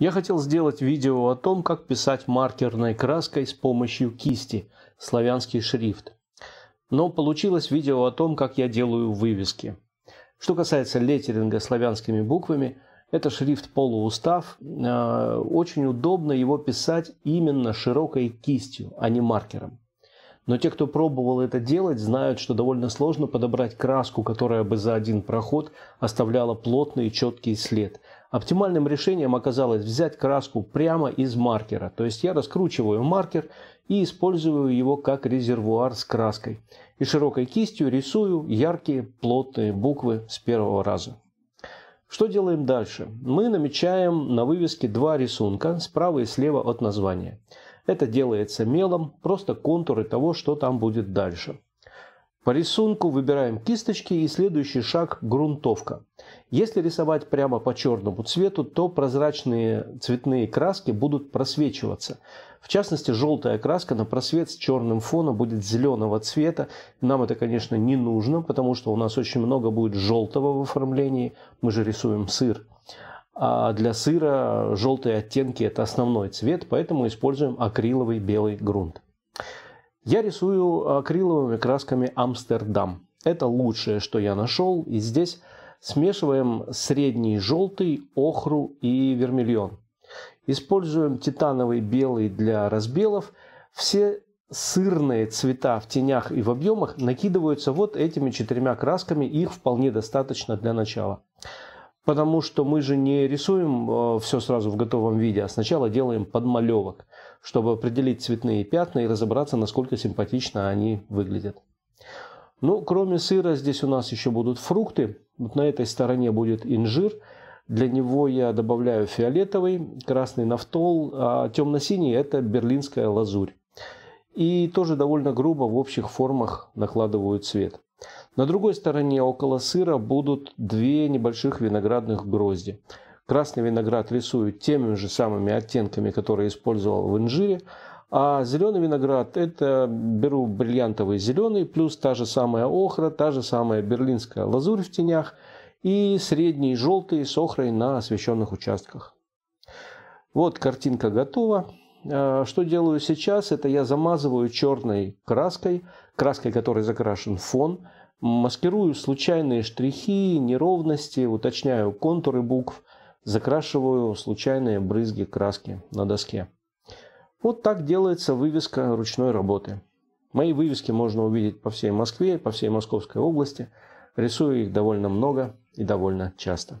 Я хотел сделать видео о том, как писать маркерной краской с помощью кисти, славянский шрифт. Но получилось видео о том, как я делаю вывески. Что касается летеринга славянскими буквами, это шрифт полуустав. Э, очень удобно его писать именно широкой кистью, а не маркером. Но те, кто пробовал это делать, знают, что довольно сложно подобрать краску, которая бы за один проход оставляла плотный и четкий след. Оптимальным решением оказалось взять краску прямо из маркера. То есть я раскручиваю маркер и использую его как резервуар с краской. И широкой кистью рисую яркие плотные буквы с первого раза. Что делаем дальше? Мы намечаем на вывеске два рисунка справа и слева от названия. Это делается мелом, просто контуры того, что там будет дальше. По рисунку выбираем кисточки и следующий шаг – грунтовка. Если рисовать прямо по черному цвету, то прозрачные цветные краски будут просвечиваться. В частности, желтая краска на просвет с черным фоном будет зеленого цвета. Нам это, конечно, не нужно, потому что у нас очень много будет желтого в оформлении. Мы же рисуем сыр. А для сыра желтые оттенки – это основной цвет, поэтому используем акриловый белый грунт. Я рисую э, акриловыми красками Амстердам. Это лучшее, что я нашел. И здесь смешиваем средний желтый, охру и вермильон. Используем титановый белый для разбелов. Все сырные цвета в тенях и в объемах накидываются вот этими четырьмя красками. Их вполне достаточно для начала. Потому что мы же не рисуем э, все сразу в готовом виде, а сначала делаем подмалевок, чтобы определить цветные пятна и разобраться, насколько симпатично они выглядят. Ну, кроме сыра, здесь у нас еще будут фрукты. Вот на этой стороне будет инжир. Для него я добавляю фиолетовый, красный нафтол, а темно-синий – это берлинская лазурь. И тоже довольно грубо в общих формах накладываю цвет. На другой стороне около сыра будут две небольших виноградных грозди. Красный виноград рисую теми же самыми оттенками, которые использовал в инжире, а зеленый виноград – это беру бриллиантовый зеленый, плюс та же самая охра, та же самая берлинская лазурь в тенях и средний желтый с охрой на освещенных участках. Вот картинка готова. Э, что делаю сейчас? Это я замазываю черной краской, краской, которой закрашен фон, маскирую случайные штрихи, неровности, уточняю контуры букв, закрашиваю случайные брызги краски на доске. Вот так делается вывеска ручной работы. Мои вывески можно увидеть по всей Москве, по всей Московской области. Рисую их довольно много и довольно часто.